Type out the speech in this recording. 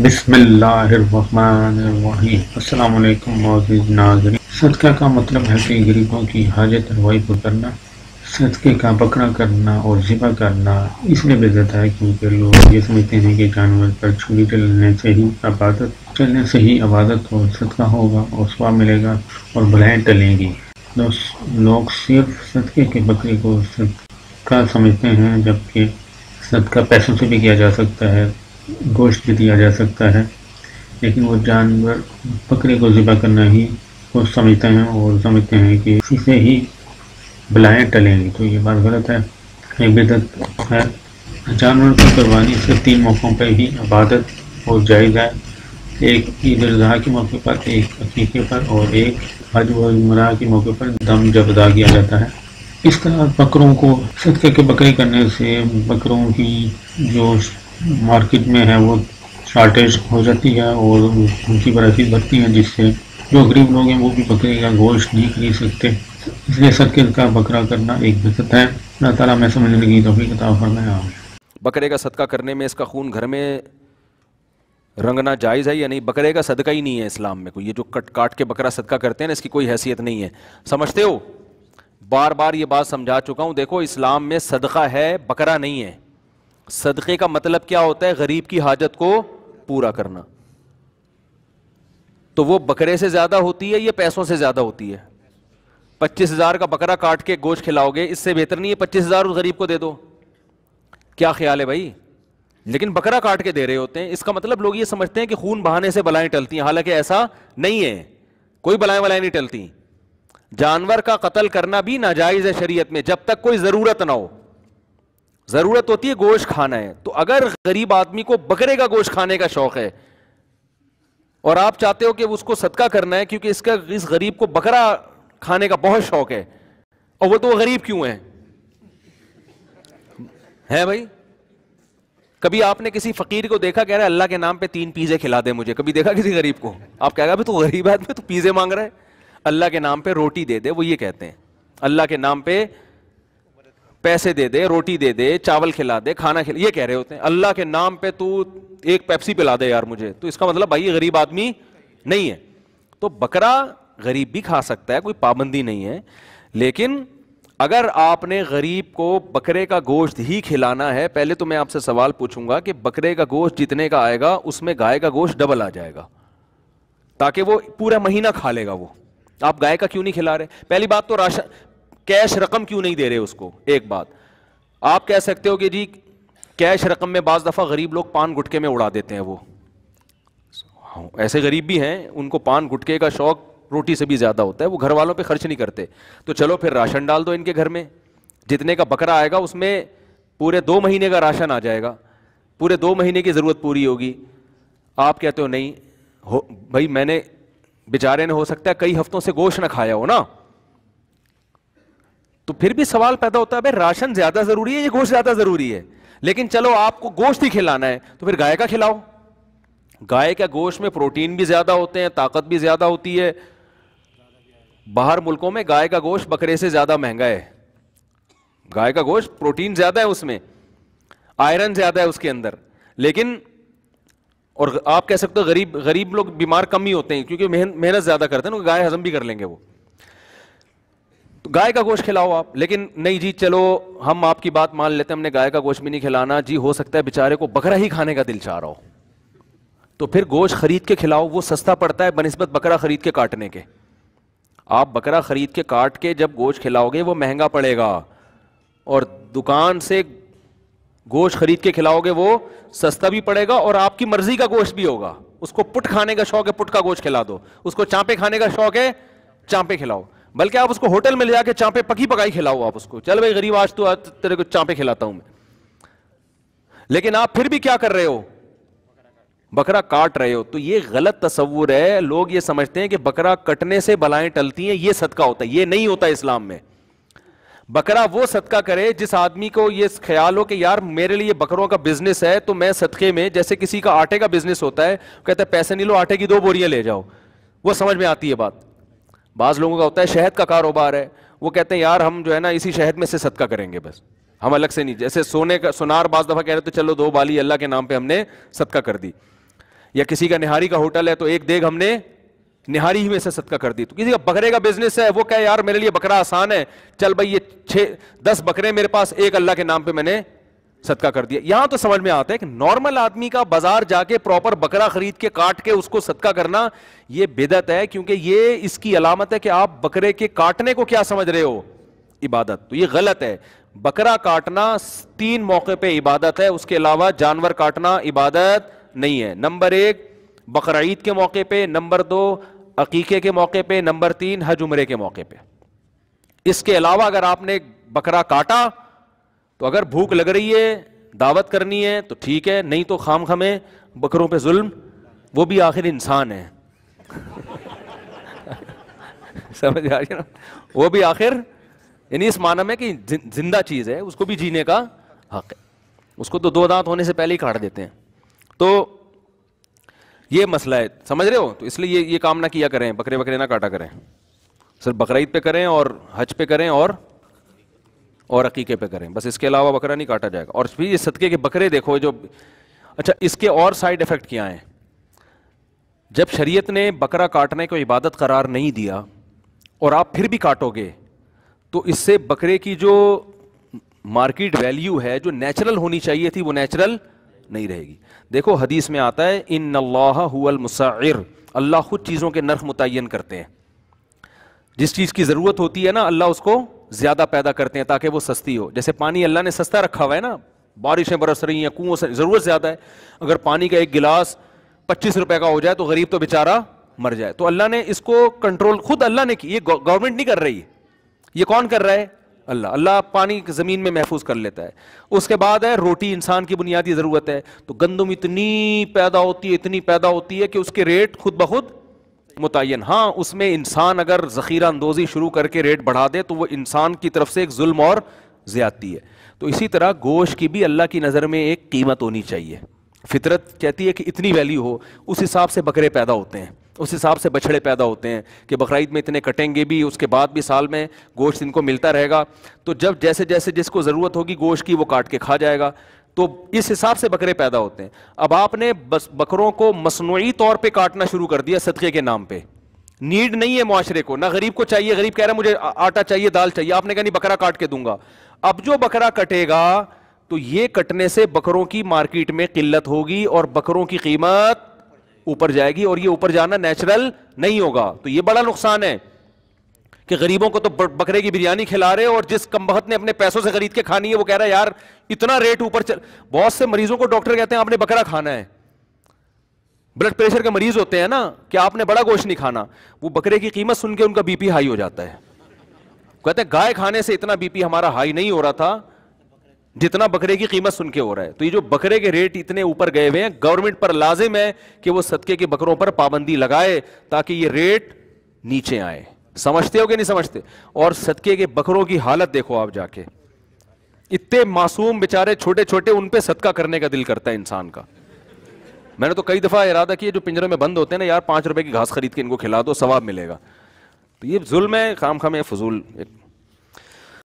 बिसमीम मोज़ सदका का मतलब है कि गरीबों की हाजत रवाई को करना सदक़े का बकरा करना और ज़िबा करना इसलिए बेजत है क्योंकि लोग ये समझते हैं कि जानवर पर छुरी चलने से ही आबादत चलने से ही आबादत और सदका होगा और स्वा मिलेगा और भलाएँ टलेंगी लोग सिर्फ सदक़े के बकरे को सदका समझते हैं जबकि सदका पैसों से भी किया जा सकता है गोश्त भी दिया जा सकता है लेकिन वो जानवर बकरे को ज़िबा करना ही वो समझते हैं और समझते हैं कि इसे ही बलाएँ टलेंगी तो ये बात गलत है ये बेदत है जानवर की कुर्बानी से तीन मौक़ों पर ही इबादत और जायज़ है एक ईद अजहा के मौके पर एक अकीके पर और एक हज वमरा के मौके पर दम जब अदा किया जाता है इस तरह बकरों को सदके के बकरे करने से बकरों की जो मार्केट में है वो शार्टेज हो जाती है और उनकी बराती बढ़ती है जिससे जो गरीब लोग हैं वो भी बकरे का गोश्त नहीं खरीद सकते इसलिए सदके का बकरा करना एक बेहतर है अल्लाह तला मैं समझने लगी तो भी किताब फरमाया बकरे का सदका करने में इसका खून घर में रंगना जायज़ है या नहीं बकरे का सदका ही नहीं है इस्लाम में कोई ये जो कट काट के बकरा सदका करते हैं ना इसकी कोई हैसियत नहीं है समझते हो बार बार ये बात समझा चुका हूँ देखो इस्लाम में सदका है बकरा नहीं है सदक़े का मतलब क्या होता है गरीब की हाजत को पूरा करना तो वो बकरे से ज़्यादा होती है या पैसों से ज़्यादा होती है पच्चीस हज़ार का बकरा काट के गोश खिलाओगे इससे बेहतर नहीं है पच्चीस हज़ार उस गरीब को दे दो क्या ख्याल है भाई लेकिन बकरा काट के दे रहे होते हैं इसका मतलब लोग ये समझते हैं कि खून बहाने से बलाएं टलती हैं हालांकि ऐसा नहीं है कोई बलाएं वलाएं नहीं टलती जानवर का कत्ल करना भी नाजायज़ है शरीयत में जब तक कोई ज़रूरत ना हो ज़रूरत होती है गोश्त खाना है तो अगर गरीब आदमी को बकरे का गोश्त खाने का शौक़ है और आप चाहते हो कि उसको सदका करना है क्योंकि इसका इस गरीब को बकरा खाने का बहुत शौक है और वो तो वो गरीब क्यों है हैं भाई कभी आपने किसी फकीर को देखा कह रहा है अल्लाह के नाम पे तीन पिज़्ज़े खिला दे मुझे कभी देखा किसी गरीब को आप कह रहे भाई तू तो गरीब आदमी तो पिज़्ज़े मांग रहे है अल्लाह के नाम पे रोटी दे दे वो ये कहते हैं अल्लाह के नाम पे पैसे दे दे रोटी दे दे चावल खिला दे खाना खिला ये कह रहे होते हैं अल्लाह के नाम पे तू एक पेप्सी पिला दे यार मुझे तो इसका मतलब भाई गरीब आदमी नहीं है तो बकरा गरीब भी खा सकता है कोई पाबंदी नहीं है लेकिन अगर आपने गरीब को बकरे का गोश्त ही खिलाना है पहले तो मैं आपसे सवाल पूछूंगा कि बकरे का गोश्त जितने का आएगा उसमें गाय का गोश्त डबल आ जाएगा ताकि वो पूरा महीना खा लेगा वो आप गाय का क्यों नहीं खिला रहे पहली बात तो राशन कैश रकम क्यों नहीं दे रहे उसको एक बात आप कह सकते हो कि जी कैश रकम में बाज़ दफ़ा गरीब लोग पान गुटके में उड़ा देते हैं वो हाँ, ऐसे गरीब भी हैं उनको पान गुटके का शौक रोटी से भी ज़्यादा होता है वो घर वालों पर खर्च नहीं करते तो चलो फिर राशन डाल दो इनके घर में जितने का बकरा आएगा उसमें पूरे दो महीने का राशन आ जाएगा पूरे दो महीने की ज़रूरत पूरी होगी आप कहते हो नहीं हो भाई मैंने बेचारे ने हो सकता है कई हफ्तों से गोश्त न खाया हो ना तो फिर भी सवाल पैदा होता है भाई राशन ज्यादा जरूरी है या गोश्त ज्यादा जरूरी है लेकिन चलो आपको गोश्त ही खिलाना है तो फिर गाय का खिलाओ गाय का गोश्त में प्रोटीन भी ज्यादा होते हैं ताकत भी ज्यादा होती है बाहर मुल्कों में गाय का गोश्त बकरे से ज्यादा महंगा है गाय का गोश्त प्रोटीन ज्यादा है उसमें आयरन ज्यादा है उसके अंदर लेकिन और आप कह सकते हो गरीब गरीब लोग बीमार कम ही होते हैं क्योंकि मेहनत ज्यादा करते हैं गाय हजम भी कर लेंगे वो गाय का गोश्त खिलाओ आप लेकिन नहीं जी चलो हम आपकी बात मान लेते हैं हमने गाय का गोश्त भी नहीं खिलाना जी हो सकता है बेचारे को बकरा ही खाने का दिल चाह रहा हो तो फिर गोश्त खरीद के खिलाओ वो सस्ता पड़ता है बनस्बत बकरा खरीद के काटने के आप बकरा खरीद के काट के जब गोश्त खिलाओगे वो महंगा पड़ेगा और दुकान से गोश्त खरीद के खिलाओगे वो सस्ता भी पड़ेगा और आपकी मर्जी का गोश्त भी होगा उसको पुट खाने का शौक है पुट का गोश्त खिला दो उसको चांपे खाने का शौक है चांपे खिलाओ बल्कि आप उसको होटल में ले जाके चांपे पकी पकाई खिलाओ आप उसको चल भाई गरीब आज तो आज तेरे को चांपे खिलाता हूं मैं लेकिन आप फिर भी क्या कर रहे हो बकरा काट रहे हो तो ये गलत तस्वुर है लोग ये समझते हैं कि बकरा कटने से बलाएं टलती हैं ये सदका होता है ये नहीं होता इस्लाम में बकरा वो सदका करे जिस आदमी को ये ख्याल हो कि यार मेरे लिए बकरों का बिजनेस है तो मैं सदके में जैसे किसी का आटे का बिजनेस होता है कहता है पैसे नहीं लो आटे की दो बोरियां ले जाओ वो समझ में आती है बात बाज़ लोगों का होता है शहद का कारोबार है वो कहते हैं यार हम जो है ना इसी शहद में से सदका करेंगे बस हम अलग से नहीं जैसे सोने का सोनार बाज़ दफ़ा कह रहे थे चलो दो बाली अल्लाह के नाम पे हमने सदका कर दी या किसी का निहारी का होटल है तो एक देग हमने निहारी ही में से सदका कर दी तो किसी का बकरे का बिजनेस है वो कहे यार मेरे लिए बकरा आसान है चल भाई ये छह दस बकरे मेरे पास एक अल्लाह के नाम पर मैंने सदका कर दिया यहां तो समझ में आता है कि नॉर्मल आदमी का बाजार जाके प्रॉपर बकरा खरीद के काट के उसको सदका करना यह बेदत है क्योंकि ये इसकी अलामत है कि आप बकरे के काटने को क्या समझ रहे हो इबादत तो यह गलत है बकरा काटना तीन मौके पर इबादत है उसके अलावा जानवर काटना इबादत नहीं है नंबर एक बकर के मौके पर नंबर दो अकीके के मौके पर नंबर तीन हज उमरे के मौके पर इसके अलावा अगर आपने बकरा काटा तो अगर भूख लग रही है दावत करनी है तो ठीक है नहीं तो खाम खमे बकरों पे जुल्म वो भी आखिर इंसान है समझ आ रही ना वो भी आखिर यानी इस माना में कि जिंदा चीज़ है उसको भी जीने का हक है उसको तो दो दांत होने से पहले ही काट देते हैं तो ये मसला है समझ रहे हो तो इसलिए ये ये काम ना किया करें बकरे बकरे ना काटा करें सर बकर पे करें और हज पे करें और और अकीके पे करें बस इसके अलावा बकरा नहीं काटा जाएगा और फिर ये सदके के बकरे देखो जो अच्छा इसके और साइड इफ़ेक्ट क्या हैं जब शरीयत ने बकरा काटने को इबादत करार नहीं दिया और आप फिर भी काटोगे तो इससे बकरे की जो मार्केट वैल्यू है जो नेचुरल होनी चाहिए थी वो नेचुरल नहीं रहेगी देखो हदीस में आता है इन अल्लाह मुसाइर अल्लाह खुद चीज़ों के नर्ख मुतन करते हैं जिस चीज़ की ज़रूरत होती है ना अल्लाह उसको ज़्यादा पैदा करते हैं ताकि वो सस्ती हो जैसे पानी अल्लाह ने सस्ता रखा हुआ है ना बारिशें बरस रही हैं कुओं से ज़रूरत ज़्यादा है अगर पानी का एक गिलास पच्चीस रुपए का हो जाए तो गरीब तो बेचारा मर जाए तो अल्लाह ने इसको कंट्रोल खुद अल्लाह ने की ये गवर्नमेंट नहीं कर रही ये कौन कर रहा है अल्लाह अल्लाह पानी ज़मीन में महफूज कर लेता है उसके बाद है रोटी इंसान की बुनियादी ज़रूरत है तो गंदम इतनी पैदा होती है इतनी पैदा होती है कि उसके रेट खुद ब खुद मुतन हाँ उसमें इंसान अगर ज़ख़ीरा अंदोज़ी शुरू करके रेट बढ़ा दे तो वह इंसान की तरफ से एक जुल्म और ज़्यादती है तो इसी तरह गोश की भी अल्लाह की नज़र में एक कीमत होनी चाहिए फितरत कहती है कि इतनी वैल्यू हो उस हिसाब से बकरे पैदा होते हैं उस हिसाब से बछड़े पैदा होते हैं कि बकरीद में इतने कटेंगे भी उसके बाद भी साल में गोश्त इनको मिलता रहेगा तो जब जैसे जैसे जिसको ज़रूरत होगी गोश्त की वो काट के खा जाएगा तो इस हिसाब से बकरे पैदा होते हैं अब आपने बस बकरों को मसनू तौर पर काटना शुरू कर दिया सदक़े के नाम पर नीड नहीं है माशरे को ना गरीब को चाहिए गरीब कह रहा है मुझे आटा चाहिए दाल चाहिए आपने कहा नहीं बकरा काट के दूंगा अब जो बकरा कटेगा तो ये कटने से बकरों की मार्केट में किल्लत होगी और बकरों की कीमत ऊपर जाएगी और ये ऊपर जाना नेचुरल नहीं होगा तो ये बड़ा नुकसान है कि गरीबों को तो बकरे की बिरयानी खिला रहे हो और जिस कमबख्त ने अपने पैसों से खरीद के खानी है वो कह रहा है यार इतना रेट ऊपर चल बहुत से मरीजों को डॉक्टर कहते हैं आपने बकरा खाना है ब्लड प्रेशर के मरीज होते हैं ना कि आपने बड़ा गोश्त नहीं खाना वो बकरे की कीमत सुन के उनका बीपी हाई हो जाता है कहते हैं गाय खाने से इतना बीपी हमारा हाई नहीं हो रहा था जितना बकरे की कीमत सुन के हो रहा है तो ये जो बकरे के रेट इतने ऊपर गए हुए हैं गवर्नमेंट पर लाजिम है कि वो सदके के बकरों पर पाबंदी लगाए ताकि ये रेट नीचे आए समझते हो कि नहीं समझते और सदके के बकरों की हालत देखो आप जाके इतने मासूम बेचारे छोटे छोटे उन पे सदका करने का दिल करता है इंसान का मैंने तो कई दफ़ा इरादा किया जो पिंजरे में बंद होते हैं ना यार पांच रुपए की घास खरीद के इनको खिला दो सवाब मिलेगा तो ये जुल्म है खाम खाम फजूल एक